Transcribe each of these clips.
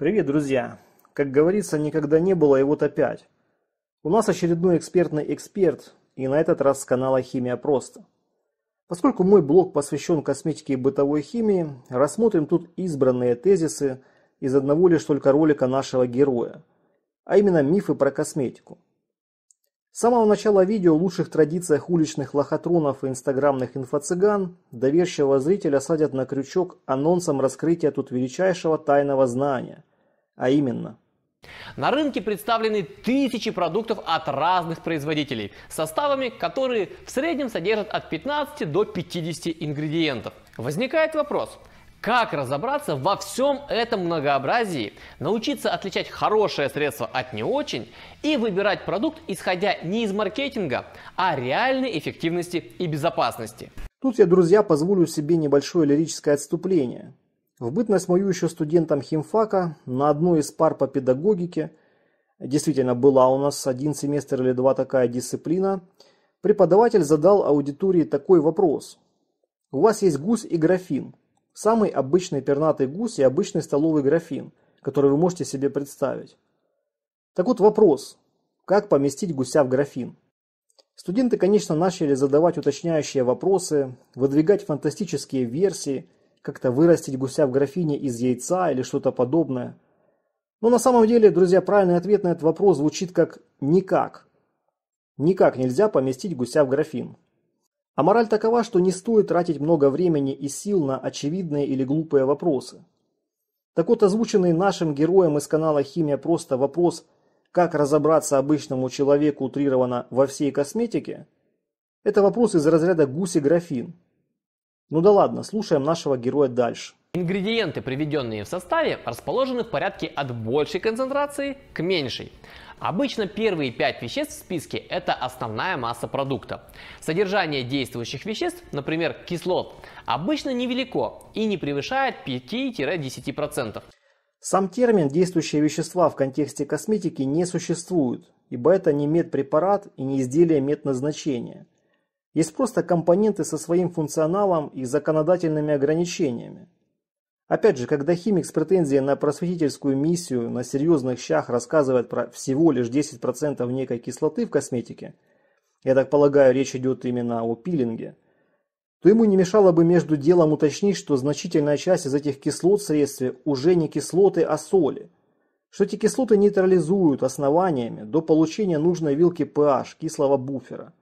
Привет, друзья! Как говорится, никогда не было, и вот опять. У нас очередной экспертный эксперт, и на этот раз с канала «Химия просто». Поскольку мой блог посвящен косметике и бытовой химии, рассмотрим тут избранные тезисы из одного лишь только ролика нашего героя, а именно мифы про косметику. С самого начала видео в лучших традициях уличных лохотронов и инстаграмных инфо-цыган доверчивого зрителя садят на крючок анонсом раскрытия тут величайшего тайного знания, а именно, на рынке представлены тысячи продуктов от разных производителей, составами, которые в среднем содержат от 15 до 50 ингредиентов. Возникает вопрос, как разобраться во всем этом многообразии, научиться отличать хорошее средство от не очень и выбирать продукт, исходя не из маркетинга, а реальной эффективности и безопасности. Тут я, друзья, позволю себе небольшое лирическое отступление. В бытность мою еще студентом химфака на одной из пар по педагогике, действительно была у нас один семестр или два такая дисциплина, преподаватель задал аудитории такой вопрос. У вас есть гусь и графин. Самый обычный пернатый гусь и обычный столовый графин, который вы можете себе представить. Так вот вопрос, как поместить гуся в графин? Студенты, конечно, начали задавать уточняющие вопросы, выдвигать фантастические версии – как-то вырастить гуся в графине из яйца или что-то подобное. Но на самом деле, друзья, правильный ответ на этот вопрос звучит как «никак». Никак нельзя поместить гуся в графин. А мораль такова, что не стоит тратить много времени и сил на очевидные или глупые вопросы. Так вот, озвученный нашим героем из канала «Химия просто» вопрос «Как разобраться обычному человеку утрированно во всей косметике?» – это вопрос из разряда «гуси-графин». Ну да ладно, слушаем нашего героя дальше. Ингредиенты, приведенные в составе, расположены в порядке от большей концентрации к меньшей. Обычно первые пять веществ в списке – это основная масса продукта. Содержание действующих веществ, например, кислот, обычно невелико и не превышает 5-10%. Сам термин «действующие вещества» в контексте косметики не существует, ибо это не медпрепарат и не изделие медназначения – есть просто компоненты со своим функционалом и законодательными ограничениями. Опять же, когда химик с претензией на просветительскую миссию на серьезных щах рассказывает про всего лишь 10% некой кислоты в косметике, я так полагаю, речь идет именно о пилинге, то ему не мешало бы между делом уточнить, что значительная часть из этих кислот в средстве уже не кислоты, а соли, что эти кислоты нейтрализуют основаниями до получения нужной вилки pH кислого буфера.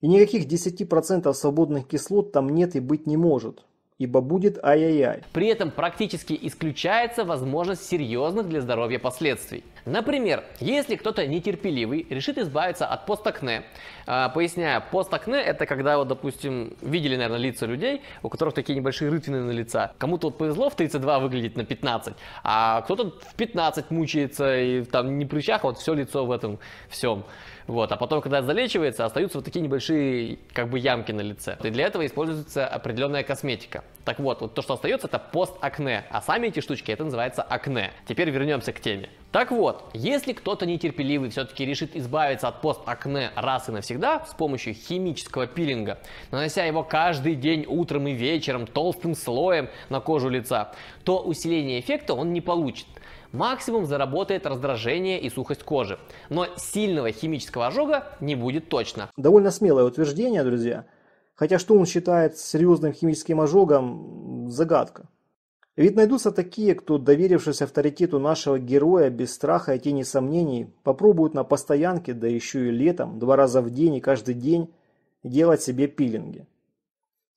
И никаких 10% свободных кислот там нет и быть не может ибо будет ай-яй-яй. При этом практически исключается возможность серьезных для здоровья последствий. Например, если кто-то нетерпеливый решит избавиться от постакне, а, поясняю, постакне это когда, вот, допустим, видели, наверное, лица людей, у которых такие небольшие рытвины на лица. Кому-то вот повезло в 32 выглядеть на 15, а кто-то в 15 мучается и там не прыщах, вот все лицо в этом всем. Вот. А потом, когда залечивается, остаются вот такие небольшие как бы ямки на лице. И для этого используется определенная косметика. Так вот, вот то, что остается, это постакне, а сами эти штучки, это называется акне. Теперь вернемся к теме. Так вот, если кто-то нетерпеливый все-таки решит избавиться от пост-акне раз и навсегда с помощью химического пилинга, нанося его каждый день утром и вечером толстым слоем на кожу лица, то усиление эффекта он не получит. Максимум заработает раздражение и сухость кожи, но сильного химического ожога не будет точно. Довольно смелое утверждение, друзья. Хотя что он считает серьезным химическим ожогом – загадка. Ведь найдутся такие, кто, доверившись авторитету нашего героя, без страха и тени сомнений, попробуют на постоянке, да еще и летом, два раза в день и каждый день, делать себе пилинги.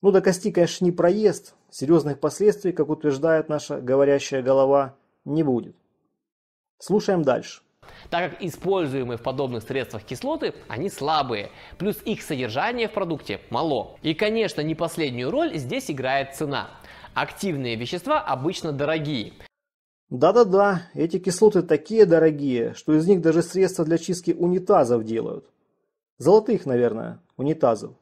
Ну, до кости, конечно, не проезд, серьезных последствий, как утверждает наша говорящая голова, не будет. Слушаем дальше. Так как используемые в подобных средствах кислоты, они слабые, плюс их содержание в продукте мало. И, конечно, не последнюю роль здесь играет цена. Активные вещества обычно дорогие. Да-да-да, эти кислоты такие дорогие, что из них даже средства для чистки унитазов делают. Золотых, наверное, унитазов.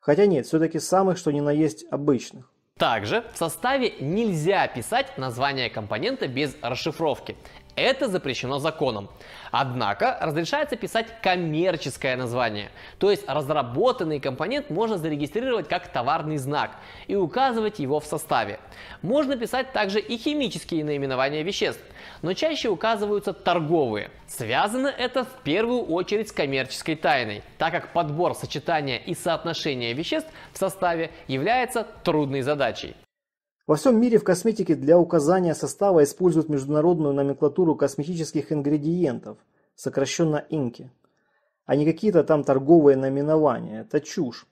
Хотя нет, все-таки самых, что ни на есть, обычных. Также в составе нельзя писать название компонента без расшифровки. Это запрещено законом. Однако разрешается писать коммерческое название, то есть разработанный компонент можно зарегистрировать как товарный знак и указывать его в составе. Можно писать также и химические наименования веществ, но чаще указываются торговые. Связано это в первую очередь с коммерческой тайной, так как подбор сочетания и соотношения веществ в составе является трудной задачей. Во всем мире в косметике для указания состава используют международную номенклатуру косметических ингредиентов, сокращенно ИНКИ, а не какие-то там торговые наименования. Это чушь.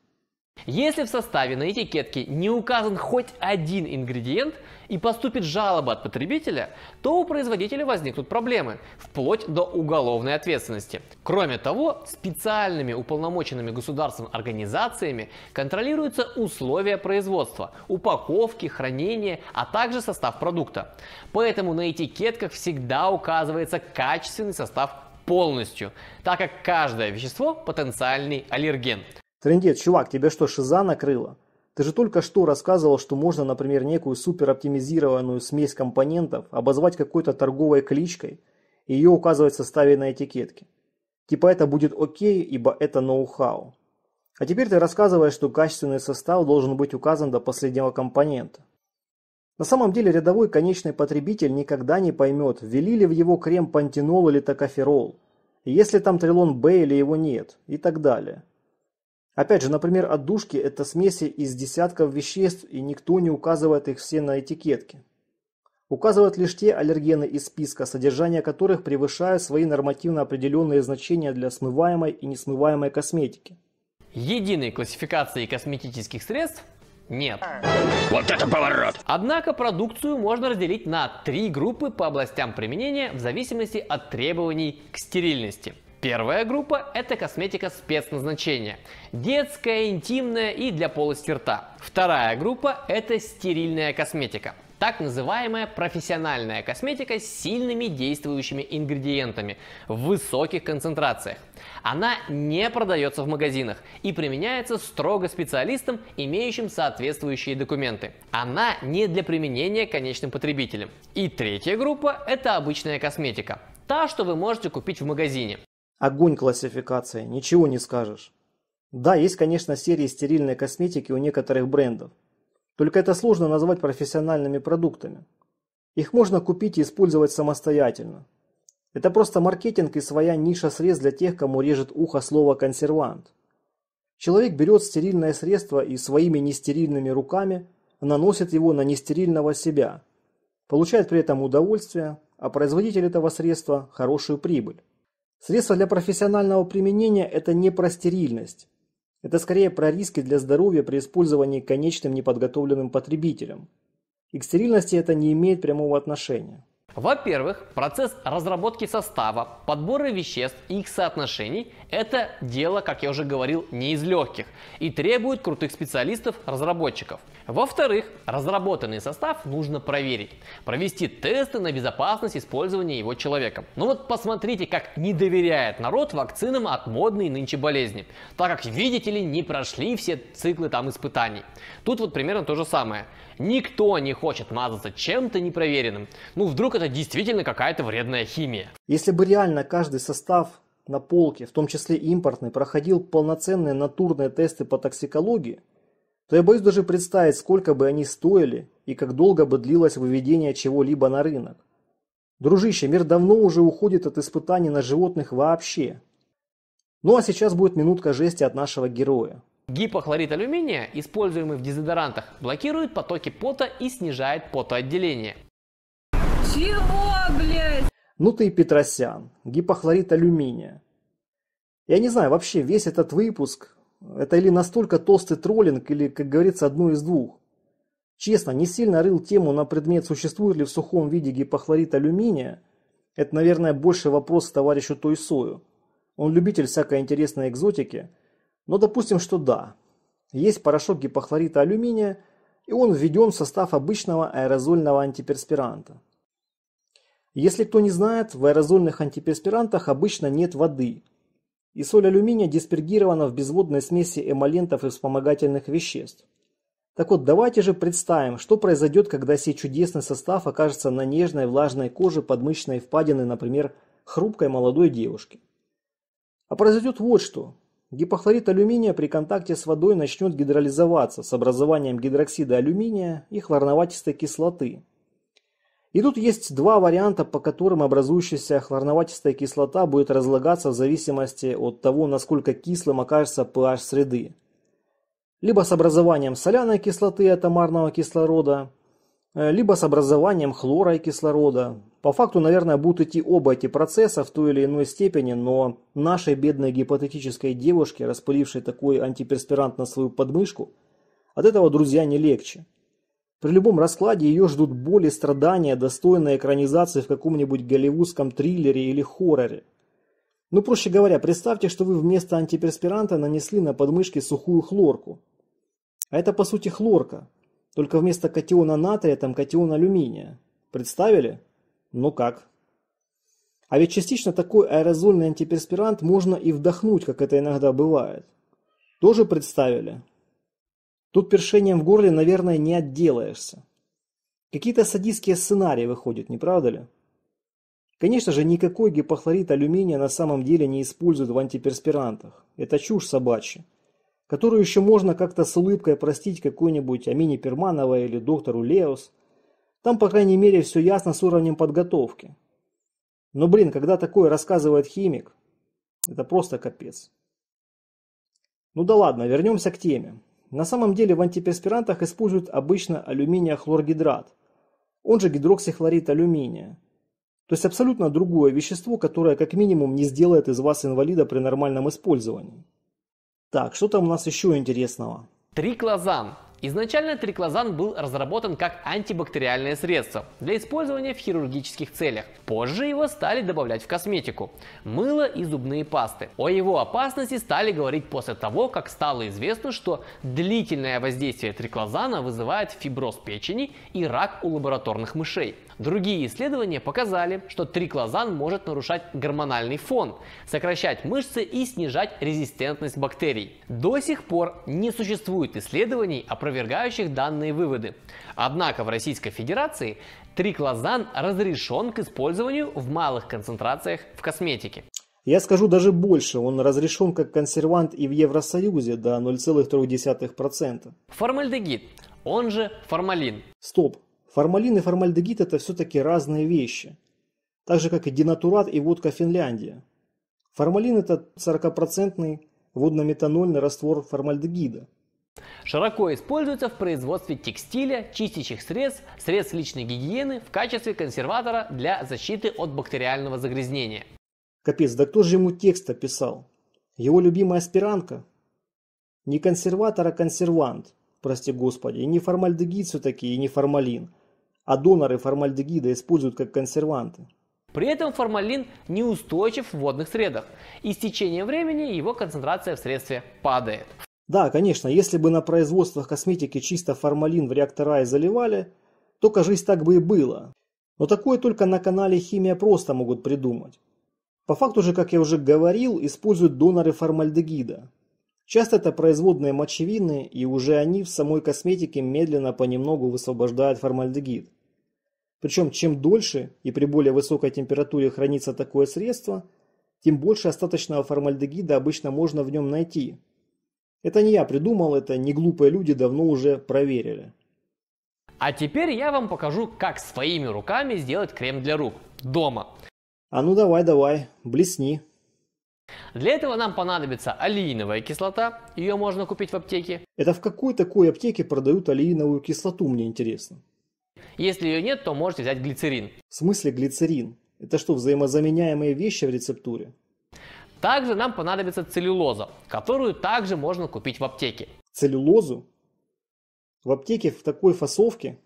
Если в составе на этикетке не указан хоть один ингредиент и поступит жалоба от потребителя, то у производителя возникнут проблемы, вплоть до уголовной ответственности. Кроме того, специальными уполномоченными государством организациями контролируются условия производства, упаковки, хранения, а также состав продукта. Поэтому на этикетках всегда указывается качественный состав полностью, так как каждое вещество – потенциальный аллерген. Трендец, чувак, тебя что, шиза накрыла? Ты же только что рассказывал, что можно, например, некую супероптимизированную смесь компонентов обозвать какой-то торговой кличкой и ее указывать в составе на этикетке. Типа это будет окей, ибо это ноу-хау. А теперь ты рассказываешь, что качественный состав должен быть указан до последнего компонента. На самом деле рядовой конечный потребитель никогда не поймет, ввели ли в его крем пантенол или токоферол, если там трилон Б или его нет, и так далее. Опять же, например, отдушки – это смеси из десятков веществ, и никто не указывает их все на этикетке. Указывают лишь те аллергены из списка, содержание которых превышают свои нормативно определенные значения для смываемой и несмываемой косметики. Единой классификации косметических средств нет. Вот это поворот! Однако продукцию можно разделить на три группы по областям применения в зависимости от требований к стерильности – Первая группа – это косметика спецназначения. Детская, интимная и для полости рта. Вторая группа – это стерильная косметика. Так называемая профессиональная косметика с сильными действующими ингредиентами в высоких концентрациях. Она не продается в магазинах и применяется строго специалистам, имеющим соответствующие документы. Она не для применения конечным потребителям. И третья группа – это обычная косметика. Та, что вы можете купить в магазине. Огонь классификации, ничего не скажешь. Да, есть, конечно, серии стерильной косметики у некоторых брендов. Только это сложно назвать профессиональными продуктами. Их можно купить и использовать самостоятельно. Это просто маркетинг и своя ниша-срез для тех, кому режет ухо слово «консервант». Человек берет стерильное средство и своими нестерильными руками наносит его на нестерильного себя. Получает при этом удовольствие, а производитель этого средства – хорошую прибыль. Средство для профессионального применения – это не про стерильность. Это скорее про риски для здоровья при использовании конечным неподготовленным потребителем. И к стерильности это не имеет прямого отношения. Во-первых, процесс разработки состава, подбора веществ и их соотношений – это дело, как я уже говорил, не из легких и требует крутых специалистов, разработчиков. Во-вторых, разработанный состав нужно проверить, провести тесты на безопасность использования его человеком. Ну вот посмотрите, как не доверяет народ вакцинам от модной нынче болезни, так как, видите ли, не прошли все циклы там испытаний. Тут вот примерно то же самое. Никто не хочет мазаться чем-то непроверенным. Ну вдруг это это действительно какая-то вредная химия. Если бы реально каждый состав на полке, в том числе импортный, проходил полноценные натурные тесты по токсикологии, то я боюсь даже представить, сколько бы они стоили и как долго бы длилось выведение чего-либо на рынок. Дружище, мир давно уже уходит от испытаний на животных вообще. Ну а сейчас будет минутка жести от нашего героя. Гипохлорид алюминия, используемый в дезодорантах, блокирует потоки пота и снижает потоотделение. Чего, блядь? Ну ты и Петросян. Гипохлорид алюминия. Я не знаю, вообще весь этот выпуск, это или настолько толстый троллинг, или, как говорится, одно из двух. Честно, не сильно рыл тему на предмет, существует ли в сухом виде гипохлорид алюминия. Это, наверное, больше вопрос товарищу Тойсою. Он любитель всякой интересной экзотики. Но допустим, что да. Есть порошок гипохлорита алюминия, и он введен в состав обычного аэрозольного антиперспиранта. Если кто не знает, в аэрозольных антиперспирантах обычно нет воды. И соль алюминия диспергирована в безводной смеси эмолентов и вспомогательных веществ. Так вот, давайте же представим, что произойдет, когда сей чудесный состав окажется на нежной влажной коже подмышечной впадины, например, хрупкой молодой девушки. А произойдет вот что. Гипохлорид алюминия при контакте с водой начнет гидролизоваться с образованием гидроксида алюминия и хлорноватистой кислоты, и тут есть два варианта, по которым образующаяся хлорноватистая кислота будет разлагаться в зависимости от того, насколько кислым окажется pH среды. Либо с образованием соляной кислоты атомарного кислорода, э, либо с образованием хлора и кислорода. По факту, наверное, будут идти оба эти процесса в той или иной степени, но нашей бедной гипотетической девушке, распылившей такой антиперспирант на свою подмышку, от этого, друзья, не легче. При любом раскладе ее ждут боли и страдания, достойные экранизации в каком-нибудь голливудском триллере или хорроре. Ну, проще говоря, представьте, что вы вместо антиперспиранта нанесли на подмышки сухую хлорку. А это по сути хлорка, только вместо катиона натрия там катион алюминия. Представили? Ну как? А ведь частично такой аэрозольный антиперспирант можно и вдохнуть, как это иногда бывает. Тоже представили? Тут першением в горле, наверное, не отделаешься. Какие-то садистские сценарии выходят, не правда ли? Конечно же, никакой гипохлорид алюминия на самом деле не используют в антиперспирантах. Это чушь собачья, которую еще можно как-то с улыбкой простить какой-нибудь Амине Перманова или доктору Леос. Там, по крайней мере, все ясно с уровнем подготовки. Но, блин, когда такое рассказывает химик, это просто капец. Ну да ладно, вернемся к теме. На самом деле в антиперспирантах используют обычно алюминия-хлоргидрат, он же гидроксихлорид алюминия. То есть абсолютно другое вещество, которое как минимум не сделает из вас инвалида при нормальном использовании. Так, что там у нас еще интересного? Триклозан Изначально триклозан был разработан как антибактериальное средство для использования в хирургических целях. Позже его стали добавлять в косметику, мыло и зубные пасты. О его опасности стали говорить после того, как стало известно, что длительное воздействие триклозана вызывает фиброз печени и рак у лабораторных мышей. Другие исследования показали, что триклозан может нарушать гормональный фон, сокращать мышцы и снижать резистентность бактерий. До сих пор не существует исследований, опровергающих данные выводы. Однако в Российской Федерации триклозан разрешен к использованию в малых концентрациях в косметике. Я скажу даже больше, он разрешен как консервант и в Евросоюзе до 0,3%. Формальдегид, он же формалин. Стоп, Формалин и формальдегид – это все-таки разные вещи. Так же, как и денатурат и водка Финляндия. Формалин – это 40-процентный водно-метанольный раствор формальдегида. Широко используется в производстве текстиля, чистящих средств, средств личной гигиены в качестве консерватора для защиты от бактериального загрязнения. Капец, да кто же ему текст писал? Его любимая аспиранка? Не консерватор, а консервант, прости господи, и не формальдегид все-таки, и не формалин – а доноры формальдегида используют как консерванты. При этом формалин неустойчив в водных средах, и с течением времени его концентрация в средстве падает. Да, конечно, если бы на производствах косметики чисто формалин в реактора и заливали, то, кажись, так бы и было. Но такое только на канале «Химия просто» могут придумать. По факту же, как я уже говорил, используют доноры формальдегида. Часто это производные мочевины, и уже они в самой косметике медленно понемногу высвобождают формальдегид. Причем чем дольше и при более высокой температуре хранится такое средство, тем больше остаточного формальдегида обычно можно в нем найти. Это не я придумал, это не глупые люди давно уже проверили. А теперь я вам покажу, как своими руками сделать крем для рук. Дома. А ну давай, давай, блесни. Для этого нам понадобится алииновая кислота, ее можно купить в аптеке. Это в какой такой аптеке продают алииновую кислоту, мне интересно? Если ее нет, то можете взять глицерин. В смысле глицерин? Это что, взаимозаменяемые вещи в рецептуре? Также нам понадобится целлюлоза, которую также можно купить в аптеке. Целлюлозу? В аптеке в такой фасовке?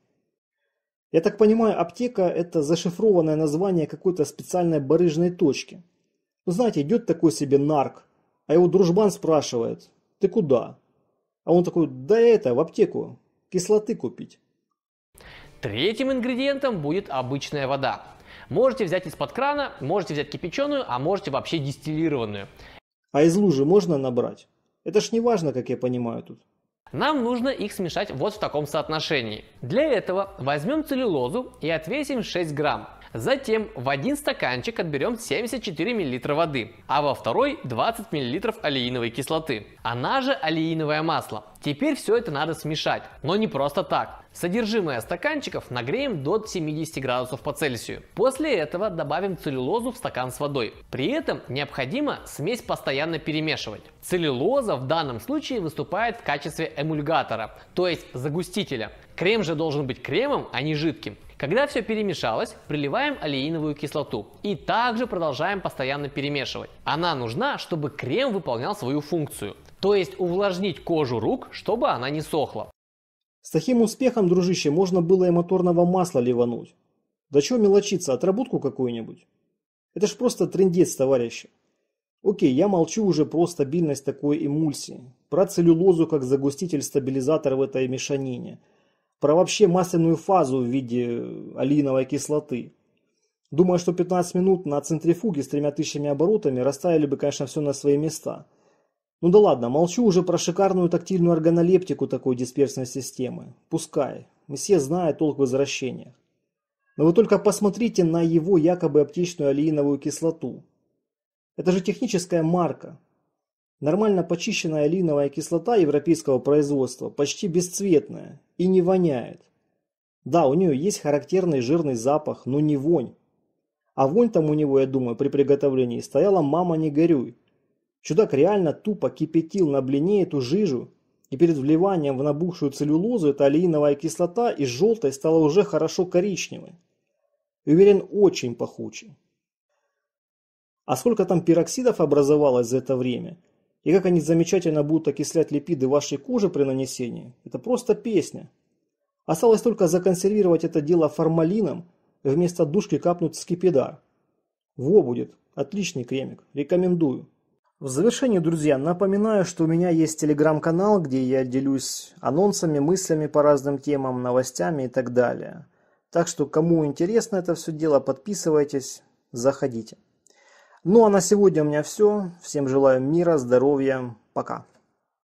Я так понимаю, аптека – это зашифрованное название какой-то специальной барыжной точки – знаете, идет такой себе нарк, а его дружбан спрашивает, ты куда? А он такой, да это, в аптеку, кислоты купить. Третьим ингредиентом будет обычная вода. Можете взять из-под крана, можете взять кипяченую, а можете вообще дистиллированную. А из лужи можно набрать? Это ж не важно, как я понимаю тут. Нам нужно их смешать вот в таком соотношении. Для этого возьмем целлюлозу и отвесим 6 грамм. Затем в один стаканчик отберем 74 мл воды, а во второй 20 мл олеиновой кислоты. Она же олеиновое масло. Теперь все это надо смешать, но не просто так. Содержимое стаканчиков нагреем до 70 градусов по Цельсию. После этого добавим целлюлозу в стакан с водой. При этом необходимо смесь постоянно перемешивать. Целлюлоза в данном случае выступает в качестве эмульгатора, то есть загустителя. Крем же должен быть кремом, а не жидким. Когда все перемешалось, приливаем олеиновую кислоту и также продолжаем постоянно перемешивать. Она нужна, чтобы крем выполнял свою функцию, то есть увлажнить кожу рук, чтобы она не сохла. С таким успехом, дружище, можно было и моторного масла ливануть. Да чего мелочиться, отработку какую-нибудь? Это ж просто трендец, товарищи. Окей, я молчу уже про стабильность такой эмульсии, про целлюлозу как загуститель-стабилизатор в этой мешанине – про вообще масляную фазу в виде э, алиновой кислоты. Думаю, что 15 минут на центрифуге с тремя тысячами оборотами расставили бы, конечно, все на свои места. Ну да ладно, молчу уже про шикарную тактильную органолептику такой дисперсной системы. Пускай. Месье знает толк в возвращениях. Но вы только посмотрите на его якобы аптечную алииновую кислоту. Это же техническая марка. Нормально почищенная линовая кислота европейского производства почти бесцветная и не воняет. Да, у нее есть характерный жирный запах, но не вонь. А вонь там у него, я думаю, при приготовлении стояла «мама, не горюй». Чудак реально тупо кипятил на блине эту жижу, и перед вливанием в набухшую целлюлозу эта алииновая кислота из желтой стала уже хорошо коричневой. уверен, очень пахучей. А сколько там пероксидов образовалось за это время, и как они замечательно будут окислять липиды вашей кожи при нанесении, это просто песня. Осталось только законсервировать это дело формалином, вместо душки капнуть скипидар. Во будет, отличный кремик, рекомендую. В завершение, друзья, напоминаю, что у меня есть телеграм-канал, где я делюсь анонсами, мыслями по разным темам, новостями и так далее. Так что, кому интересно это все дело, подписывайтесь, заходите. Ну а на сегодня у меня все. Всем желаю мира, здоровья. Пока.